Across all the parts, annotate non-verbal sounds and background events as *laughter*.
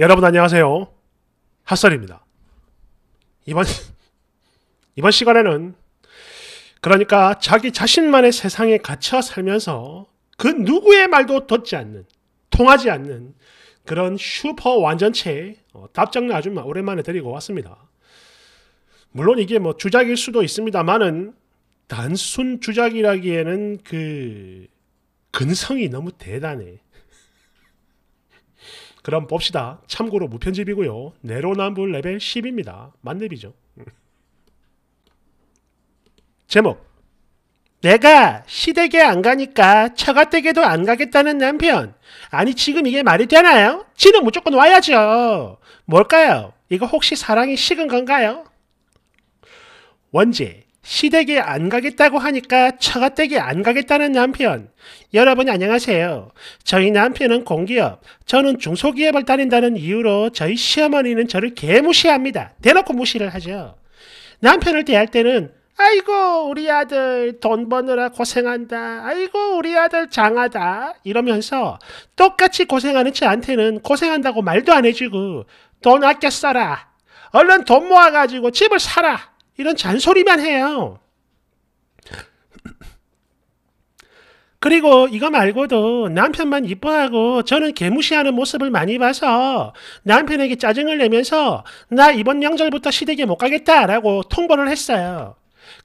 여러분 안녕하세요. 핫설입니다. 이번 *laughs* 이번 시간에는 그러니까 자기 자신만의 세상에 갇혀 살면서 그 누구의 말도 듣지 않는, 통하지 않는 그런 슈퍼 완전체 어, 답장나 아줌마 오랜만에 데리고 왔습니다. 물론 이게 뭐 주작일 수도 있습니다만은 단순 주작이라기에는 그 근성이 너무 대단해. 그럼 봅시다. 참고로 무편집이고요. 내로남불 레벨 10입니다. 만렙이죠. 제목 내가 시댁에 안 가니까 처가댁에도 안 가겠다는 남편. 아니 지금 이게 말이 되나요? 지는 무조건 와야죠. 뭘까요? 이거 혹시 사랑이 식은 건가요? 원제 시댁에 안 가겠다고 하니까 처가댁에 안 가겠다는 남편. 여러분 안녕하세요. 저희 남편은 공기업, 저는 중소기업을 다닌다는 이유로 저희 시어머니는 저를 개무시합니다. 대놓고 무시를 하죠. 남편을 대할 때는 아이고 우리 아들 돈 버느라 고생한다. 아이고 우리 아들 장하다. 이러면서 똑같이 고생하는 저한테는 고생한다고 말도 안 해주고 돈 아껴 써라. 얼른 돈 모아가지고 집을 사라. 이런 잔소리만 해요. 그리고 이거 말고도 남편만 이뻐하고 저는 개무시하는 모습을 많이 봐서 남편에게 짜증을 내면서 나 이번 명절부터 시댁에 못 가겠다라고 통보를 했어요.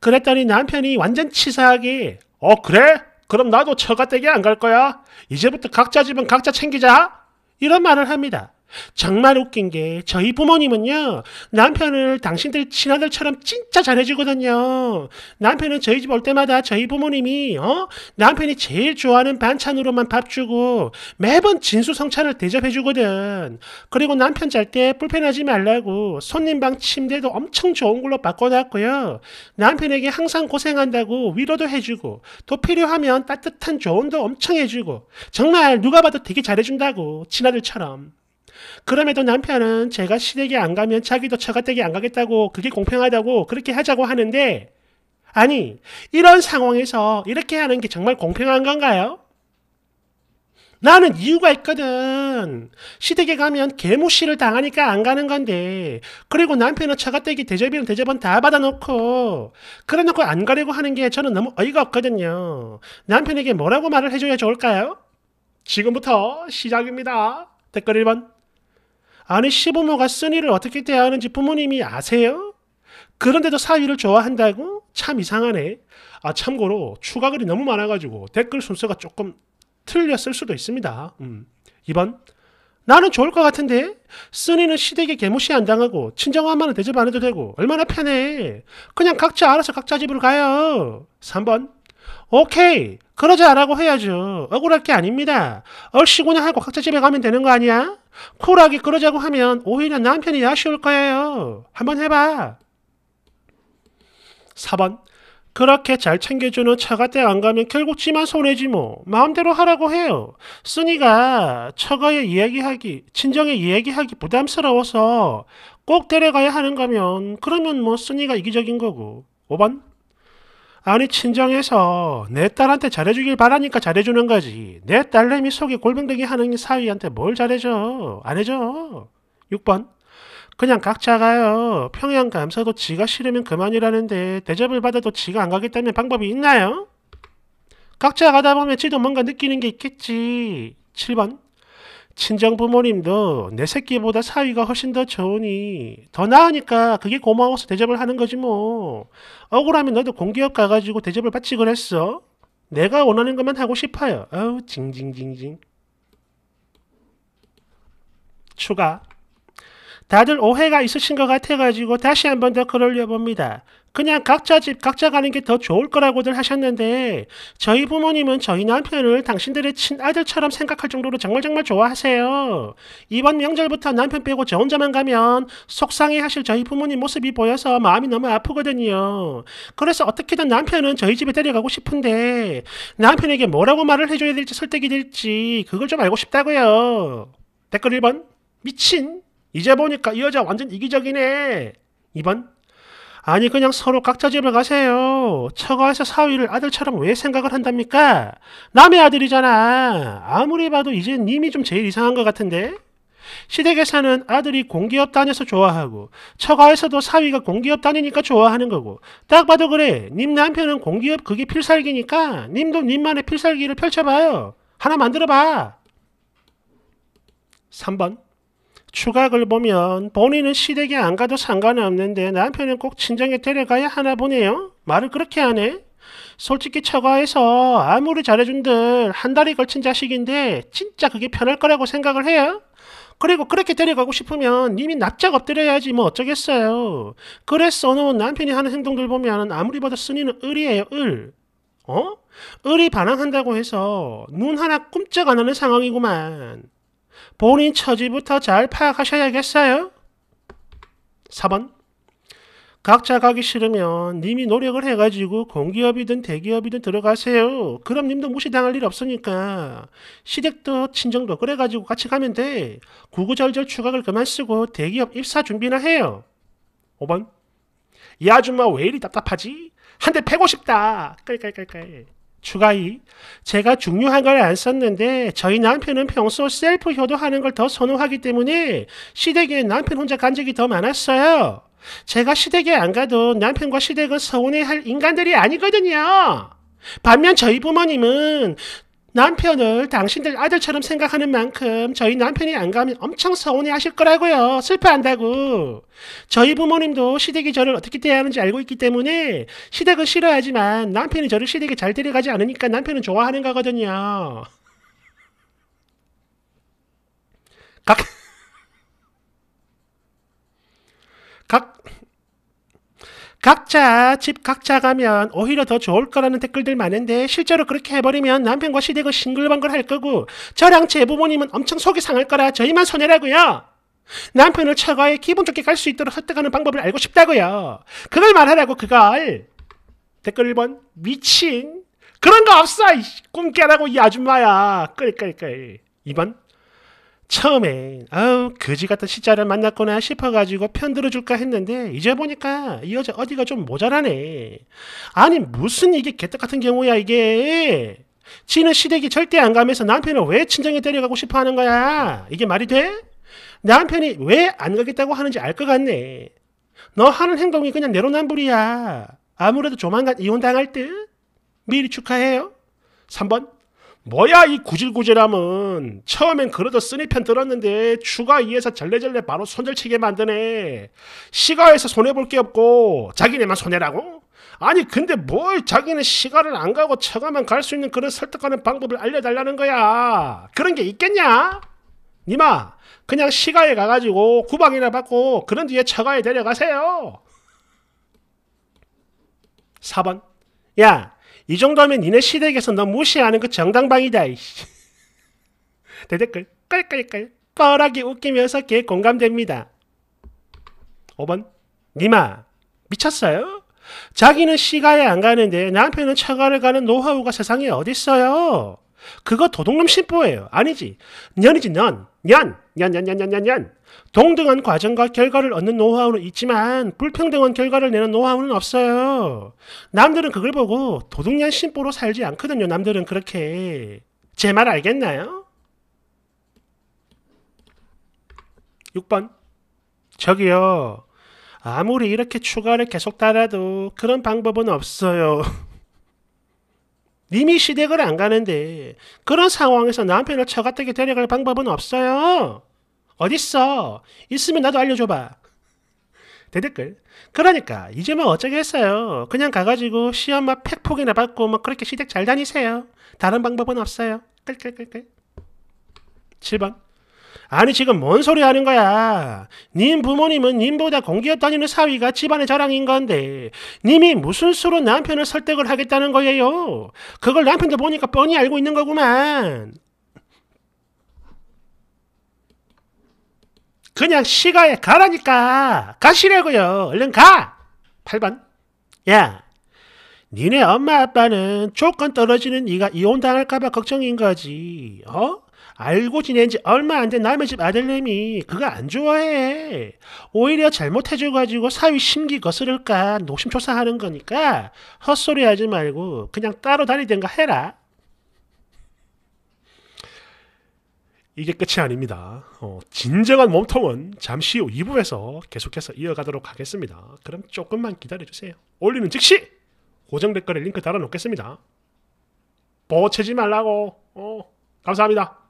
그랬더니 남편이 완전 치사하게 어 그래? 그럼 나도 처가댁에 안 갈 거야. 이제부터 각자 집은 각자 챙기자. 이런 말을 합니다. 정말 웃긴 게 저희 부모님은요 남편을 당신들 친아들처럼 진짜 잘해주거든요. 남편은 저희 집 올 때마다 저희 부모님이 어 남편이 제일 좋아하는 반찬으로만 밥 주고 매번 진수성찬을 대접해주거든. 그리고 남편 잘 때 불편하지 말라고 손님 방 침대도 엄청 좋은 걸로 바꿔놨고요. 남편에게 항상 고생한다고 위로도 해주고 또 필요하면 따뜻한 조언도 엄청 해주고 정말 누가 봐도 되게 잘해준다고 친아들처럼. 그럼에도 남편은 제가 시댁에 안 가면 자기도 처가댁에 안 가겠다고 그게 공평하다고 그렇게 하자고 하는데 아니 이런 상황에서 이렇게 하는 게 정말 공평한 건가요? 나는 이유가 있거든. 시댁에 가면 개무시를 당하니까 안 가는 건데. 그리고 남편은 처가댁이 대접이랑 대접은 다 받아놓고, 그래놓고 안 가려고 하는 게 저는 너무 어이가 없거든요. 남편에게 뭐라고 말을 해줘야 좋을까요? 지금부터 시작입니다. 댓글 1번. 아니 시부모가 쓴이를 어떻게 대하는지 부모님이 아세요? 그런데도 사위를 좋아한다고? 참 이상하네. 아 참고로 추가 글이 너무 많아가지고 댓글 순서가 조금 틀렸을 수도 있습니다. 음. 2번 나는 좋을 것 같은데 쓰니는 시댁에 개무시 안 당하고 친정 엄마는 대접 안 해도 되고 얼마나 편해. 그냥 각자 알아서 각자 집으로 가요. 3번 오케이 그러지 않라고 해야죠. 억울할 게 아닙니다. 얼씨구나 하고 각자 집에 가면 되는 거 아니야? 쿨하게 그러자고 하면 오히려 남편이 아쉬울 거예요. 한번 해봐. 4번 그렇게 잘 챙겨주는 처가 댁안 가면 결국 지만 손해지 뭐 마음대로 하라고 해요. 쓰니가 처가에 이야기하기 친정에 이야기하기 부담스러워서 꼭 데려가야 하는 거면 그러면 뭐 쓰니가 이기적인 거고 5번 아니 친정에서 내 딸한테 잘해주길 바라니까 잘해주는 거지. 내 딸내미 속에 골병대기 하는 사위한테 뭘 잘해줘. 안 해줘. 6번 그냥 각자 가요. 평양 감사도 지가 싫으면 그만이라는데 대접을 받아도 지가 안가겠다문 방법이 있나요? 각자 가다 보면 지도 뭔가 느끼는 게 있겠지. 7번 친정 부모님도 내 새끼보다 사위가 훨씬 더 좋으니 더 나으니까 그게 고마워서 대접을 하는 거지 뭐. 억울하면 너도 공기업 가가지고 대접을 받지 그랬어. 내가 원하는 것만 하고 싶어요. 어우 징징징징. 추가. 다들 오해가 있으신 것 같아가지고 다시 한 번더 글을 올려봅니다. 그냥 각자 집 각자 가는 게 더 좋을 거라고들 하셨는데 저희 부모님은 저희 남편을 당신들의 친아들처럼 생각할 정도로 정말 정말 좋아하세요. 이번 명절부터 남편 빼고 저 혼자만 가면 속상해 하실 저희 부모님 모습이 보여서 마음이 너무 아프거든요. 그래서 어떻게든 남편은 저희 집에 데려가고 싶은데 남편에게 뭐라고 말을 해줘야 될지 설득이 될지 그걸 좀 알고 싶다고요. 댓글 1번 미친 이제 보니까 이 여자 완전 이기적이네. 2번 아니 그냥 서로 각자 집에 가세요. 처가에서 사위를 아들처럼 왜 생각을 한답니까? 남의 아들이잖아. 아무리 봐도 이제 님이 좀 제일 이상한 것 같은데? 시댁에서는 아들이 공기업 다녀서 좋아하고 처가에서도 사위가 공기업 다니니까 좋아하는 거고 딱 봐도 그래 님 남편은 공기업 그게 필살기니까 님도 님만의 필살기를 펼쳐봐요 하나 만들어봐 3번 추각을 보면 본인은 시댁에 안 가도 상관은 없는데 남편은 꼭 친정에 데려가야 하나 보네요. 말을 그렇게 하네. 솔직히 처가에서 아무리 잘해준들 한 달이 걸친 자식인데 진짜 그게 편할 거라고 생각을 해요? 그리고 그렇게 데려가고 싶으면 이미 납작 엎드려야지 뭐 어쩌겠어요. 그래서 는 남편이 하는 행동들 보면 아무리 봐도 순이는 을이에요, 을. 어? 을이 반항한다고 해서 눈 하나 꿈쩍 안 하는 상황이구만. 본인 처지부터 잘 파악하셔야겠어요. 4번 각자 가기 싫으면 님이 노력을 해가지고 공기업이든 대기업이든 들어가세요. 그럼 님도 무시당할 일 없으니까. 시댁도 친정도 그래가지고 같이 가면 돼. 구구절절 추각을 그만 쓰고 대기업 입사 준비나 해요. 5번. 이 아줌마 왜 이리 답답하지? 한 대 패고 싶다. 깔깔깔깔. 추가이 제가 중요한 걸 안 썼는데 저희 남편은 평소 셀프 효도하는 걸 더 선호하기 때문에 시댁에 남편 혼자 간 적이 더 많았어요. 제가 시댁에 안 가도 남편과 시댁은 서운해할 인간들이 아니거든요. 반면 저희 부모님은 남편을 당신들 아들처럼 생각하는 만큼 저희 남편이 안 가면 엄청 서운해 하실 거라고요. 슬퍼한다고. 저희 부모님도 시댁이 저를 어떻게 대하는지 알고 있기 때문에 시댁은 싫어하지만 남편이 저를 시댁에 잘 데려가지 않으니까 남편은 좋아하는 거거든요. 각, *laughs* 각, 각자 집 각자 가면 오히려 더 좋을 거라는 댓글들 많은데 실제로 그렇게 해버리면 남편과 시댁은 싱글벙글 할 거고 저랑 제 부모님은 엄청 속이 상할 거라 저희만 손해라고요. 남편을 처가에 기분 좋게 갈 수 있도록 설득하는 방법을 알고 싶다고요. 그걸 말하라고 그걸. 댓글 1번 미친 그런 거 없어 꿈깨라고 이 아줌마야. 끌끌끌 2번 처음엔 아우 거지 같은 시자를 만났구나 싶어가지고 편 들어줄까 했는데 이제 보니까 이 여자 어디가 좀 모자라네. 아니 무슨 이게 개떡 같은 경우야 이게. 지는 시댁이 절대 안 가면서 남편을 왜 친정에 데려가고 싶어 하는 거야? 이게 말이 돼? 남편이 왜 안 가겠다고 하는지 알 것 같네. 너 하는 행동이 그냥 내로남불이야. 아무래도 조만간 이혼당할 듯? 미리 축하해요. 3번 뭐야 이 구질구질함은 처음엔 그러다 쓰니 편 들었는데 추가 이에서 절레절레 바로 손절치게 만드네 시가에서 손해볼 게 없고 자기네만 손해라고? 아니 근데 뭘 자기는 시가를 안 가고 처가만 갈 수 있는 그런 설득하는 방법을 알려달라는 거야 그런 게 있겠냐? 니마 그냥 시가에 가가지고 구방이나 받고 그런 뒤에 처가에 데려가세요 4번 야이 정도면 니네 시댁에서 너 무시하는 그 정당방이다. *laughs* 대댓글 깔깔깔 뻘하게 웃기면서 개 공감됩니다. 5번 니마 미쳤어요? 자기는 시가에 안 가는데 남편은 처가를 가는 노하우가 세상에 어딨어요? 그거 도둑놈 심보예요. 아니지. 년이지 년. 년. 년. 년. 년. 년. 년. 년. 동등한 과정과 결과를 얻는 노하우는 있지만 불평등한 결과를 내는 노하우는 없어요. 남들은 그걸 보고 도둑년 심보로 살지 않거든요. 남들은 그렇게. 제 말 알겠나요? 6번. 저기요. 아무리 이렇게 추가를 계속 달아도 그런 방법은 없어요. *laughs* 님이 시댁을 안 가는데 그런 상황에서 남편을 처가댁에 데려갈 방법은 없어요. 어딨어? 있으면 나도 알려줘봐. 대댓글. 그러니까 이제 뭐 어쩌겠어요. 그냥 가가지고 시험 막 팩폭이나 받고 막 뭐 그렇게 시댁 잘 다니세요. 다른 방법은 없어요. 끌끌끌끌. 7번. 아니 지금 뭔 소리 하는 거야. 님 부모님은 님보다 공기업 다니는 사위가 집안의 자랑인 건데 님이 무슨 수로 남편을 설득을 하겠다는 거예요. 그걸 남편도 보니까 뻔히 알고 있는 거구만. 그냥 시가에 가라니까 가시라고요. 얼른 가. 8번 야 니네 엄마 아빠는 조건 떨어지는 니가 이혼당할까봐 걱정인 거지. 어? 알고 지낸 지 얼마 안 된 남의 집아들내이 그거 안 좋아해. 오히려 잘못해줘가지고 사위 심기 거스를까 노심초사하는 거니까 헛소리 하지 말고 그냥 따로 다니든가 해라. 이게 끝이 아닙니다. 어, 진정한 몸통은 잠시 후 2부에서 계속해서 이어가도록 하겠습니다. 그럼 조금만 기다려주세요. 올리는 즉시 고정 댓글에 링크 달아놓겠습니다. 보채지 말라고. 어, 감사합니다.